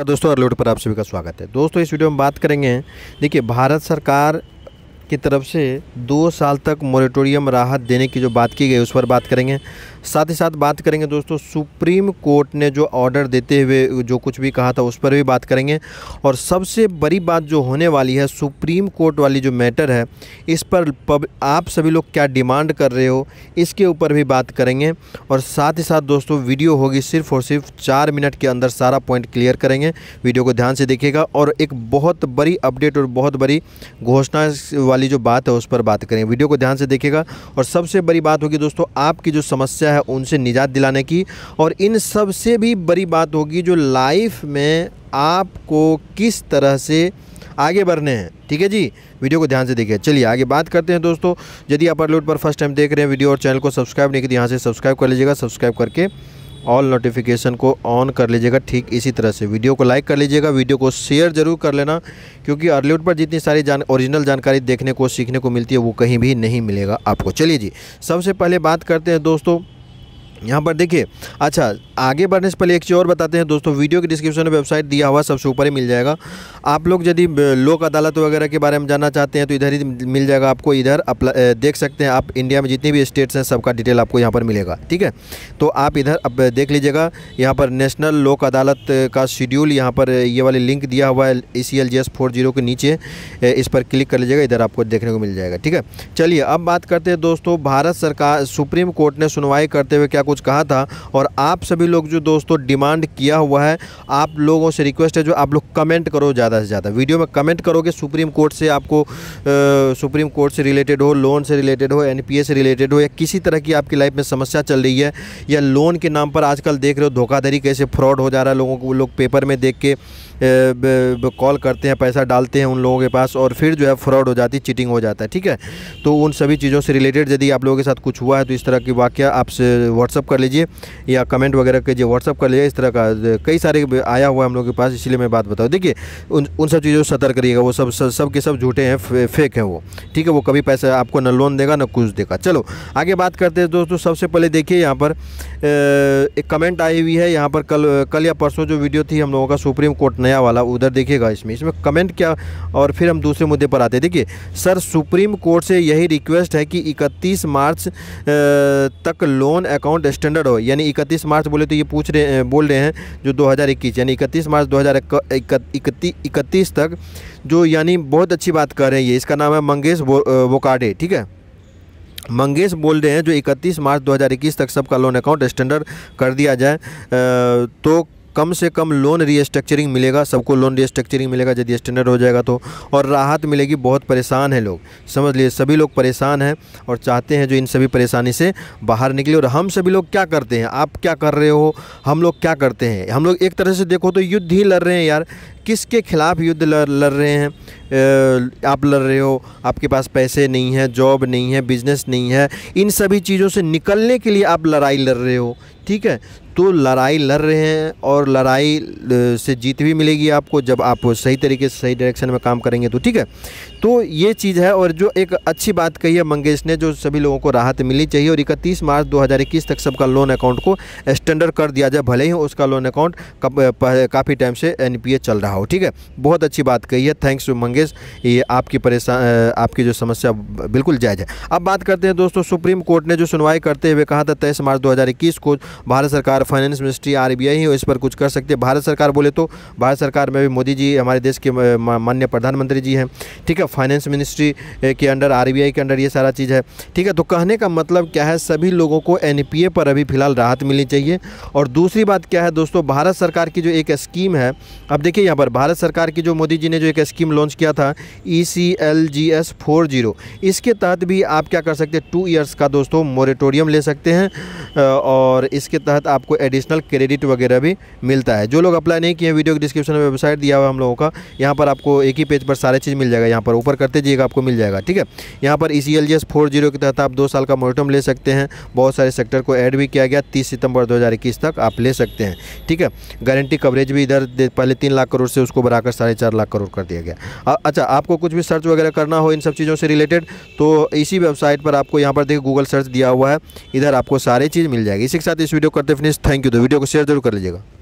नमस्कार दोस्तों अर्लोड पर आप सभी का स्वागत है दोस्तों इस वीडियो में बात करेंगे देखिए भारत सरकार की तरफ से दो साल तक मॉरेटोरियम राहत देने की जो बात की गई उस पर बात करेंगे साथ ही साथ बात करेंगे दोस्तों सुप्रीम कोर्ट ने जो ऑर्डर देते हुए जो कुछ भी कहा था उस पर भी बात करेंगे और सबसे बड़ी बात जो होने वाली है सुप्रीम कोर्ट वाली जो मैटर है इस पर पब, आप सभी लोग क्या डिमांड कर रहे हो इसके ऊपर भी बात करेंगे और साथ ही साथ दोस्तों वीडियो होगी सिर्फ और सिर्फ चार मिनट के अंदर सारा पॉइंट क्लियर करेंगे वीडियो को ध्यान से देखिएगा और एक बहुत बड़ी अपडेट और बहुत बड़ी घोषणा वाली जो बात है उस पर बात करेंगे वीडियो को ध्यान से देखिएगा और सबसे बड़ी बात होगी दोस्तों आपकी जो समस्या समस्या है उनसे निजात दिलाने की और इन सबसे भी बड़ी बात होगी जो लाइफ में आपको किस तरह से आगे बढ़ने हैं ठीक है जी वीडियो को ध्यान से देखिए चलिए आगे बात करते हैं दोस्तों यदि आप अपलोड पर फर्स्ट टाइम देख रहे हैं वीडियो और चैनल को सब्सक्राइब नहीं किया यहाँ से सब्सक्राइब कर लीजिएगा सब्सक्राइब करके ऑल नोटिफिकेशन को ऑन कर लीजिएगा ठीक इसी तरह से वीडियो को लाइक कर लीजिएगा वीडियो को शेयर जरूर कर लेना क्योंकि अर्लीवुड पर जितनी सारी जान ओरिजिनल जानकारी देखने को सीखने को मिलती है वो कहीं भी नहीं मिलेगा आपको चलिए जी सबसे पहले बात करते हैं दोस्तों यहाँ पर देखिए अच्छा आगे बढ़ने से पहले एक चीज़ और बताते हैं दोस्तों वीडियो के डिस्क्रिप्शन में वेबसाइट दिया हुआ सबसे ऊपर ही मिल जाएगा आप लोग यदि लोक अदालत वगैरह के बारे में जानना चाहते हैं तो इधर ही मिल जाएगा आपको इधर देख सकते हैं आप इंडिया में जितने भी स्टेट्स हैं सबका डिटेल आपको यहाँ पर मिलेगा ठीक है तो आप इधर अब देख लीजिएगा यहाँ पर नेशनल लोक अदालत का शेड्यूल यहाँ पर ये वाले लिंक दिया हुआ है E C L G S four zero के नीचे इस पर क्लिक कर लीजिएगा इधर आपको देखने को मिल जाएगा ठीक है चलिए अब बात करते हैं दोस्तों भारत सरकार सुप्रीम कोर्ट ने सुनवाई करते हुए क्या कुछ कहा था और आप सभी लोग जो दोस्तों डिमांड किया हुआ है आप लोगों से रिक्वेस्ट है जो आप लोग कमेंट करो ज़्यादा से ज़्यादा वीडियो में कमेंट करोगे सुप्रीम कोर्ट से आपको आ, सुप्रीम कोर्ट से रिलेटेड हो लोन से रिलेटेड हो एन से रिलेटेड हो या किसी तरह की आपकी लाइफ में समस्या चल रही है या लोन के नाम पर आजकल देख रहे हो धोखाधड़ी कैसे फ्रॉड हो जा रहा है लोगों को लोग पेपर में देख के कॉल करते हैं पैसा डालते हैं उन लोगों के पास और फिर जो है फ्रॉड हो जाती है चीटिंग हो जाता है ठीक है तो उन सभी चीज़ों से रिलेटेड यदि आप लोगों के साथ कुछ हुआ है तो इस तरह की वाक्य आप व्हाट्सअप कर लीजिए या कमेंट वगैरह कीजिए व्हाट्सअप कर लीजिए इस तरह का कई सारे आया हुआ है हम लोग के पास इसीलिए मैं बात बताऊँ देखिए उन उन सब चीज़ों से सतर्क रहिएगा वो सब सब के सब झूठे हैं फेक हैं वो ठीक है वो कभी पैसा आपको ना लोन देगा ना कुछ देगा चलो आगे बात करते हैं दोस्तों सबसे पहले देखिए यहाँ पर एक कमेंट आई हुई है यहाँ पर कल कल या परसों जो वीडियो थी हम लोगों का सुप्रीम कोर्ट ने नया वाला उधर देखिएगा इसमें इसमें कमेंट क्या और फिर हम दूसरे मुद्दे पर आते हैं देखिए सर सुप्रीम कोर्ट से यही रिक्वेस्ट है कि 31 मार्च तक लोन अकाउंट स्टैंडर्ड हो यानी 31 मार्च बोले तो ये पूछ रहे बोल रहे हैं जो 2021 यानी 31 मार्च 2031 तक जो यानी बहुत अच्छी बात कर रहे हैं ये इसका नाम है मंगेश वो ठीक है मंगेश बोल रहे हैं जो 31 मार्च 2021 तक सबका लोन अकाउंट स्टैंडर्ड कर दिया जाए तो कम से कम लोन रीस्ट्रक्चरिंग मिलेगा सबको लोन रीस्ट्रक्चरिंग मिलेगा यदि स्टैंडर्ड हो जाएगा तो और राहत मिलेगी बहुत परेशान है लोग समझ लिए सभी लोग परेशान हैं और चाहते हैं जो इन सभी परेशानी से बाहर निकले और हम सभी लोग क्या करते हैं आप क्या कर रहे हो हम लोग क्या करते हैं हम लोग एक तरह से देखो तो युद्ध ही लड़ रहे हैं यार किसके खिलाफ युद्ध लड़ लड़ रहे हैं आप लड़ रहे हो आपके पास पैसे नहीं है जॉब नहीं है बिजनेस नहीं है इन सभी चीज़ों से निकलने के लिए आप लड़ाई लड़ रहे हो ठीक है तो लड़ाई लड़ रहे हैं और लड़ाई से जीत भी मिलेगी आपको जब आप सही तरीके से सही डायरेक्शन में काम करेंगे तो ठीक है तो ये चीज़ है और जो एक अच्छी बात कही है मंगेश ने जो सभी लोगों को राहत मिलनी चाहिए और इकतीस मार्च 2021 तक सबका लोन अकाउंट को स्टैंडर्ड कर दिया जाए भले ही उसका लोन अकाउंट काफ़ी टाइम से एन चल रहा हो ठीक है बहुत अच्छी बात कही है थैंक्स टू मंगेश ये आपकी परेशान आपकी जो समस्या बिल्कुल जायज़ है अब बात करते हैं दोस्तों सुप्रीम कोर्ट ने जो सुनवाई करते हुए कहा था तेईस मार्च दो को भारत सरकार finance ministry R B I इस पर कुछ कर सकते हैं भारत सरकार बोले तो भारत सरकार में भी मोदी जी हमारे देश के माननीय प्रधानमंत्री जी हैं ठीक है फाइनेंस मिनिस्ट्री के अंडर आर के अंडर ये सारा चीज़ है ठीक है तो कहने का मतलब क्या है सभी लोगों को एन पर अभी फिलहाल राहत मिलनी चाहिए और दूसरी बात क्या है दोस्तों भारत सरकार की जो एक स्कीम है अब देखिए यहाँ पर भारत सरकार की जो मोदी जी ने जो एक स्कीम लॉन्च किया था E C L G S four zero इसके तहत भी आप क्या कर सकते हैं टू ईयर्स का दोस्तों मोरेटोरियम ले सकते हैं और इसके तहत आपको एडिशनल क्रेडिट वगैरह भी मिलता है जो लोग अप्लाई नहीं किए वीडियो के डिस्क्रिप्शन में वेबसाइट दिया हुआ हम लोगों का यहाँ पर आपको एक ही पेज पर सारे चीज़ मिल जाएगा यहाँ पर ऊपर करते जाइएगा आपको मिल जाएगा ठीक है यहाँ पर E C L G S four zero के तहत आप दो साल का मोरिटम ले सकते हैं बहुत सारे सेक्टर को ऐड भी किया गया तीस सितंबर दो हज़ार इक्कीस तक आप ले सकते हैं ठीक है गारंटी कवरेज भी इधर पहले तीन लाख करोड़ से उसको बढ़ाकर साढ़े चार लाख करोड़ कर दिया गया अच्छा आपको कुछ भी सर्च वगैरह करना हो इन सब चीज़ों से रिलेटेड तो इसी वेबसाइट पर आपको यहाँ पर देखिए गूगल सर्च दिया हुआ है इधर आपको सारी चीज़ मिल जाएगी इसी के साथ इस वीडियो करते फिनिश थैंक यू तो वीडियो को शेयर जरूर कर लीजिएगा